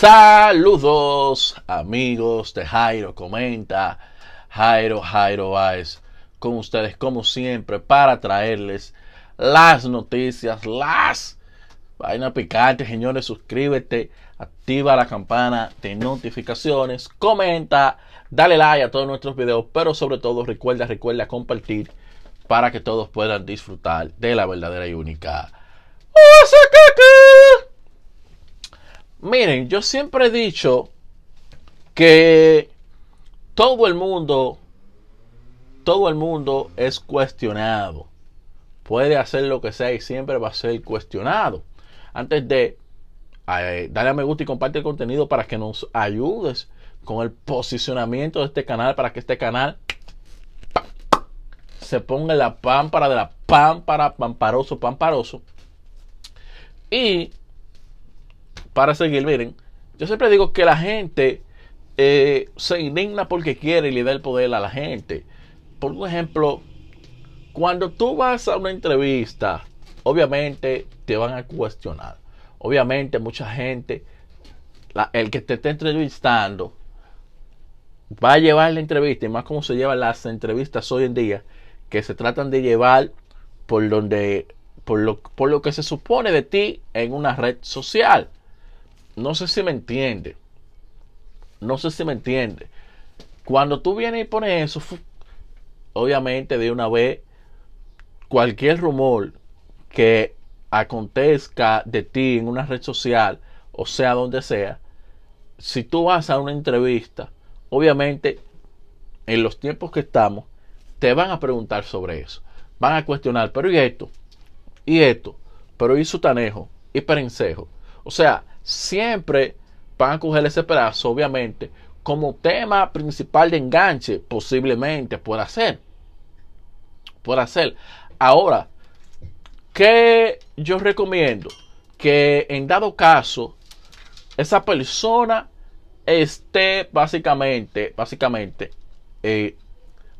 Saludos amigos de Jairo Comenta, Jairo Jairo Baez, con ustedes como siempre para traerles las noticias, las vainas picantes, señores, suscríbete, activa la campana de notificaciones, comenta, dale like a todos nuestros videos, pero sobre todo recuerda, recuerda compartir para que todos puedan disfrutar de la verdadera y única. Miren, yo siempre he dicho que todo el mundo, todo el mundo es cuestionado. Puede hacer lo que sea y siempre va a ser cuestionado. Antes de eh, darle a me gusta y comparte el contenido para que nos ayudes con el posicionamiento de este canal, para que este canal se ponga en la pámpara de la pámpara, pamparoso, pamparoso. Y para seguir. Miren, yo siempre digo que la gente eh, se indigna porque quiere y le da el poder a la gente. Por ejemplo, cuando tú vas a una entrevista, obviamente te van a cuestionar. Obviamente mucha gente, el que te esté entrevistando, va a llevar la entrevista, y más como se llevan las entrevistas hoy en día, que se tratan de llevar por donde por lo, por lo que se supone de ti en una red social. No sé si me entiende. No sé si me entiende. Cuando tú vienes y pones eso, obviamente de una vez, cualquier rumor que acontezca de ti en una red social, o sea, donde sea, si tú vas a una entrevista, obviamente en los tiempos que estamos, te van a preguntar sobre eso. Van a cuestionar, pero ¿y esto? ¿Y esto? ¿Pero y su tanejo... ¿Y Perencejo? O sea, siempre van a coger ese pedazo, obviamente, como tema principal de enganche, posiblemente, por hacer. Por hacer. Ahora, ¿qué yo recomiendo? Que en dado caso, esa persona esté básicamente, básicamente, eh,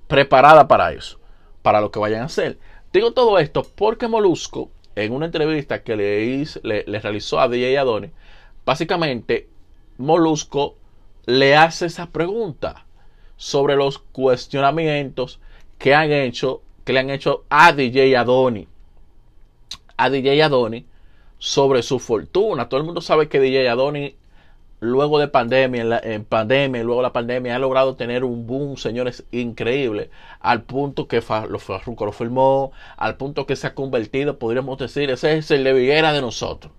preparada para eso, para lo que vayan a hacer. Digo todo esto porque Molusco, en una entrevista que le, le, realizó a DJ Adonis, Básicamente, Molusco le hace esa pregunta sobre los cuestionamientos que han hecho, que le han hecho a DJ Adoni. A DJ Adoni sobre su fortuna. Todo el mundo sabe que DJ Adoni, luego de pandemia, en, pandemia, luego de la pandemia, ha logrado tener un boom, señores, increíble. Al punto que lo, lo firmó, al punto que se ha convertido, podríamos decir, ese es el de Viguera de nosotros.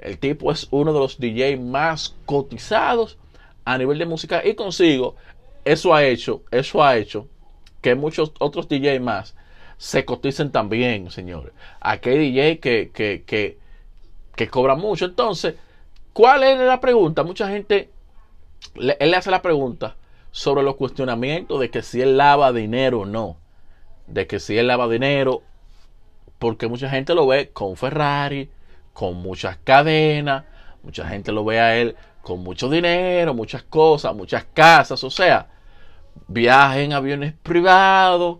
El tipo es uno de los DJ más cotizados a nivel de música y consigo eso ha hecho, eso ha hecho que muchos otros DJ más se coticen también, señores. aquel DJ que, que, que, que cobra mucho. Entonces, ¿cuál es la pregunta? Mucha gente, le, él le hace la pregunta sobre los cuestionamientos de que si él lava dinero o no. De que si él lava dinero, porque mucha gente lo ve con Ferrari, con muchas cadenas, mucha gente lo ve a él con mucho dinero, muchas cosas, muchas casas, o sea, viaje en aviones privados,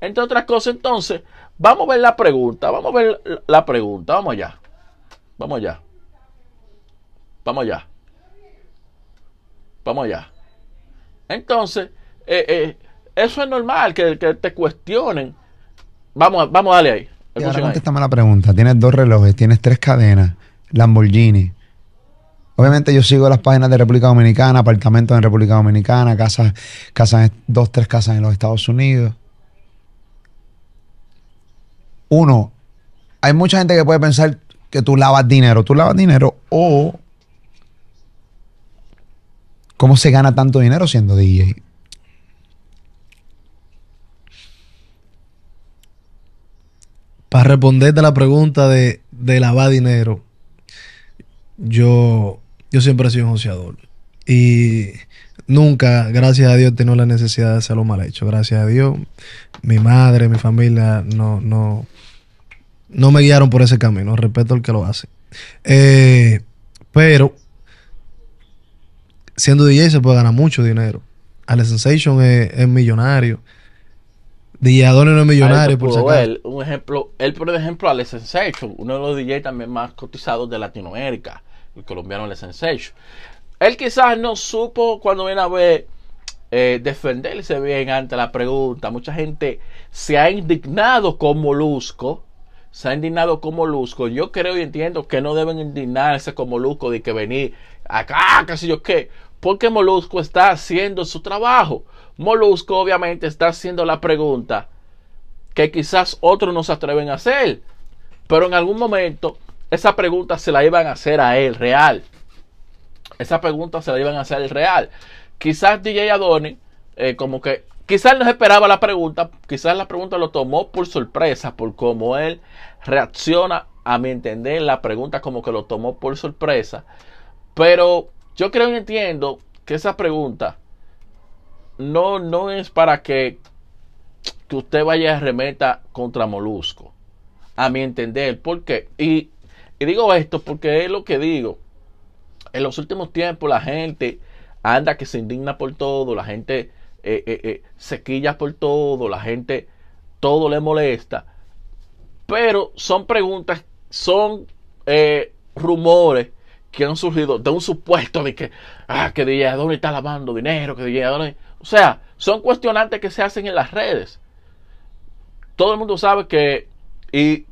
entre otras cosas. Entonces, vamos a ver la pregunta, vamos a ver la pregunta, vamos allá, vamos allá, vamos allá, vamos allá. Entonces, eh, eh, eso es normal, que, te cuestionen. Vamos, vamos a darle ahí ahora contéstame la pregunta. Tienes dos relojes, tienes tres cadenas, Lamborghini. Obviamente yo sigo las páginas de República Dominicana, apartamentos en República Dominicana, casas, casas, dos, tres casas en los Estados Unidos. Uno, hay mucha gente que puede pensar que tú lavas dinero. Tú lavas dinero o cómo se gana tanto dinero siendo DJ. para responderte a la pregunta de, lavar dinero, yo, yo siempre he sido un joseador. Y nunca, gracias a Dios, he tenido la necesidad de hacer lo mal hecho. Gracias a Dios, mi madre, mi familia, no, no, no me guiaron por ese camino. Respeto al que lo hace. Eh, pero, siendo DJ se puede ganar mucho dinero. Ale Sensation es millonario. DJ no millonarios, por si un ejemplo, él por ejemplo a Les uno de los DJs también más cotizados de Latinoamérica, el colombiano Les Sensation. Él quizás no supo cuando viene a ver eh, defenderse bien ante la pregunta. Mucha gente se ha indignado con Molusco, se ha indignado con Molusco. Yo creo y entiendo que no deben indignarse con Molusco de que venir acá, qué sé yo qué, porque Molusco está haciendo su trabajo. Molusco obviamente está haciendo la pregunta que quizás otros no se atreven a hacer, pero en algún momento esa pregunta se la iban a hacer a él real. Esa pregunta se la iban a hacer a él real. Quizás DJ Adonis, eh, como que quizás no esperaba la pregunta, quizás la pregunta lo tomó por sorpresa, por cómo él reacciona, a mi entender, la pregunta como que lo tomó por sorpresa. Pero yo creo y entiendo que esa pregunta no, no es para que, que usted vaya a remeta contra Molusco, a mi entender. ¿Por qué? Y, digo esto porque es lo que digo. En los últimos tiempos la gente anda que se indigna por todo, la gente eh, eh, eh, se quilla por todo, la gente todo le molesta. Pero son preguntas, son rumores que han surgido de un supuesto de que, ah, que DJ Adonis está lavando dinero, que DJ Adonis... O sea, son cuestionantes que se hacen en las redes. Todo el mundo sabe que, y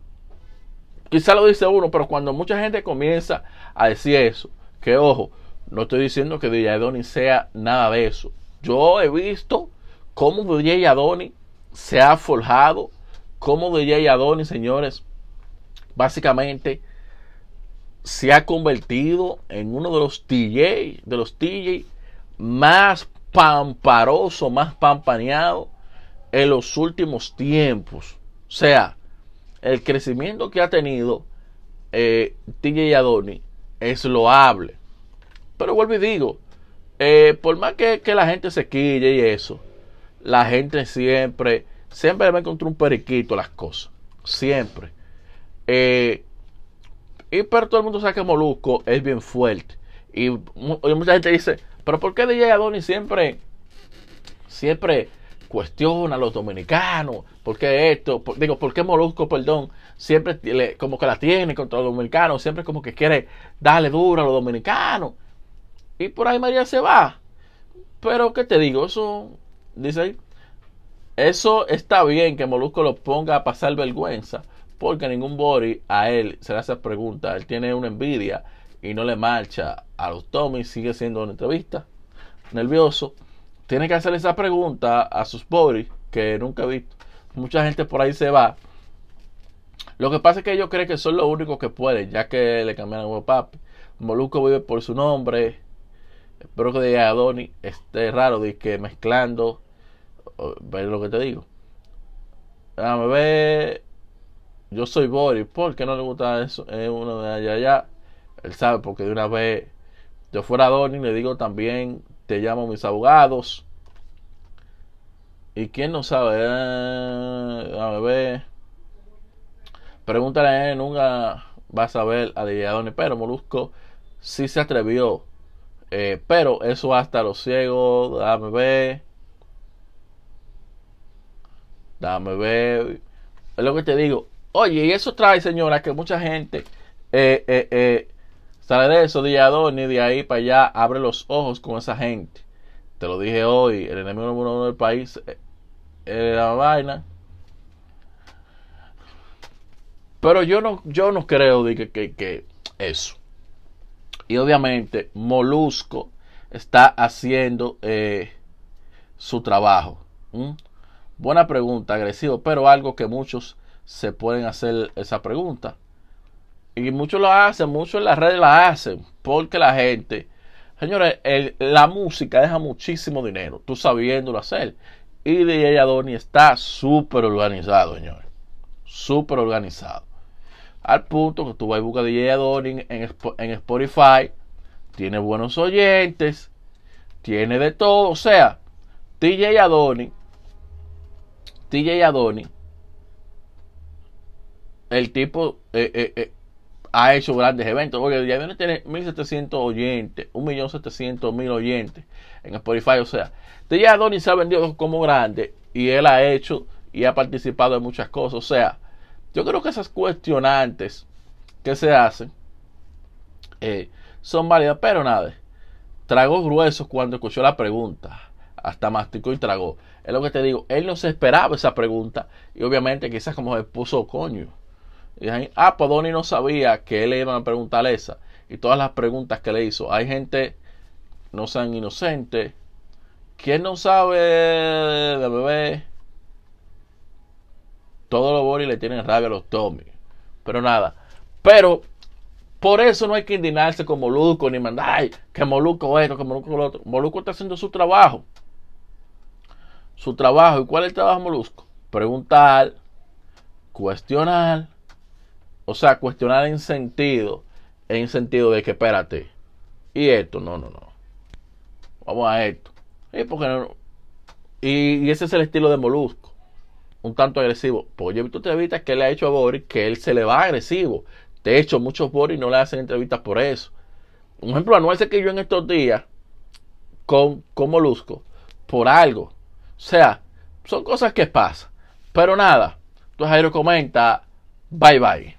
quizá lo dice uno, pero cuando mucha gente comienza a decir eso, que ojo, no estoy diciendo que DJ Adonis sea nada de eso. Yo he visto cómo DJ Adonis se ha forjado, cómo DJ Adonis, señores, básicamente se ha convertido en uno de los T.J. de los T.J. más pamparoso, más pampaneado en los últimos tiempos. O sea, el crecimiento que ha tenido eh, TJ Adoni es loable. Pero vuelvo y digo, eh, por más que, que, la gente se quille y eso, la gente siempre, siempre va a un periquito las cosas. Siempre. Eh, y pero todo el mundo sabe que Molusco es bien fuerte. Y, mucha gente dice, pero ¿por qué DJ Adonis siempre, siempre cuestiona a los dominicanos? ¿Por qué esto? digo, ¿por qué Molusco, perdón, siempre como que la tiene contra los dominicanos? Siempre como que quiere darle duro a los dominicanos. Y por ahí María se va. Pero, ¿qué te digo? Eso, dice eso está bien que Molusco lo ponga a pasar vergüenza. Porque ningún body a él se le hace pregunta... Él tiene una envidia y no le marcha a los Tommy. Sigue siendo una entrevista. Nervioso. Tiene que hacer esa pregunta a sus body... que nunca he visto. Mucha gente por ahí se va. Lo que pasa es que ellos creen que son los únicos que pueden, ya que le cambiaron a papi. Moluco vive por su nombre. Espero que de Adoni esté raro, de que mezclando. Ver lo que te digo? A ver yo soy Boris, ¿por qué no le gusta eso? Es uno de allá, allá. Él sabe, porque de una vez yo fuera a Donnie, le digo también, te llamo mis abogados. ¿Y quién no sabe? Dame eh, a Pregúntale a él, nunca vas a saber a DJ pero Molusco sí se atrevió. Eh, pero eso hasta los ciegos, dame ver. Dame ver. Es lo que te digo, Oye, y eso trae, señora, que mucha gente eh, eh, eh, sale de eso, de y de ahí para allá, abre los ojos con esa gente. Te lo dije hoy, el enemigo número uno del país es la vaina. Pero yo no, yo no creo que, eso. Y obviamente, Molusco está haciendo su trabajo. Buena pregunta, agresivo, pero algo que muchos se pueden hacer esa pregunta. Y muchos lo hacen, muchos en las redes la hacen, porque la gente, señores, la música deja muchísimo dinero, tú sabiéndolo hacer. Y DJ Adoni está súper organizado, señores. Súper organizado. Al punto que tú vas y buscas DJ Adoni en, en Spotify, tiene buenos oyentes, tiene de todo. O sea, DJ Adoni, DJ Adoni el tipo eh, eh, eh, ha hecho grandes eventos. porque viene Diamante tiene 1700 oyentes, 1.700.000 oyentes en Spotify. O sea, ya y se ha vendido como grande y él ha hecho y ha participado en muchas cosas. O sea, yo creo que esas cuestionantes que se hacen son válidas, pero nada. Tragó grueso cuando escuchó la pregunta hasta masticó y tragó. Es lo que te digo, él no se esperaba esa pregunta y obviamente quizás como se puso coño. Y ah, pues Donnie no sabía que le iba a preguntar esa. Y todas las preguntas que le hizo. Hay gente, no sean inocentes. ¿Quién no sabe de bebé? Todos los Boris le tienen rabia a los Tommy. Pero nada. Pero por eso no hay que indignarse con Moluco ni mandar, ay, que Moluco esto, que Moluco otro. Moluco está haciendo su trabajo. Su trabajo. ¿Y cuál es el trabajo de Molusco? Preguntar, cuestionar o sea, cuestionar en sentido, en sentido de que espérate. Y esto, no, no, no. Vamos a esto. ¿Y, porque y, ese es el estilo de Molusco. Un tanto agresivo. Porque yo he visto entrevistas que le ha hecho a Boris que él se le va agresivo. De hecho, muchos Boris no le hacen entrevistas por eso. Un ejemplo, anual que yo en estos días con, Molusco por algo. O sea, son cosas que pasan. Pero nada, tu Jairo comenta, bye bye.